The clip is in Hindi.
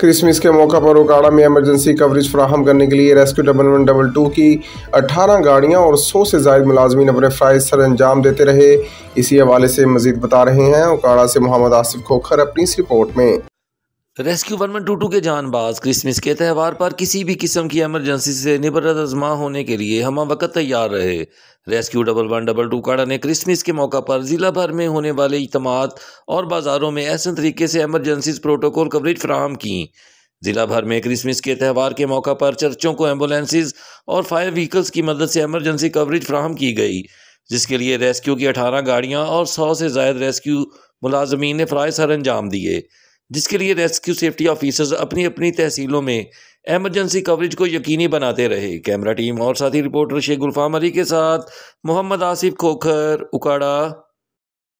क्रिसमस के मौका पर उकाड़ा में एमरजेंसी कवरेज फ्राहम करने के लिए rescue double one double two की 18 गाड़ियां और 100 से जायद मुलाजमी अपने फ़्राइज सर अंजाम देते रहे इसी हवाले से मजीद बता रहे हैं उकाड़ा से मोहम्मद आसिफ खोखर अपनी इस रिपोर्ट में rescue one one two two के जानबाज क्रिसमस के त्यौहार पर किसी भी किस्म की एमरजेंसी से निबरत आजमा होने के लिए हम वक्त तैयार रहे rescue double one double two काड़ा ने क्रिसमस के मौका पर ज़िला भर में होने वाले इतमाद और बाज़ारों में ऐसे तरीके से एमरजेंसी प्रोटोकॉल कवरेज फ्राहम की ज़िला भर में क्रिसमस के त्यौहार के मौका पर चर्चों को एम्बुलेंसेज और फायर व्हीकल्स की मदद से एमरजेंसी कवरेज फ्राहम की गई जिसके लिए रेस्क्यू की अठारह गाड़ियाँ और सौ से जायद रेस्क्यू मुलाजमीन ने फ़राज सर अंजाम दिए जिसके लिए रेस्क्यू सेफ्टी ऑफिसर्स अपनी अपनी तहसीलों में एमरजेंसी कवरेज को यकीनी बनाते रहे कैमरा टीम और साथी रिपोर्टर शेख गुलफाम अली के साथ मोहम्मद आसिफ खोखर उकाड़ा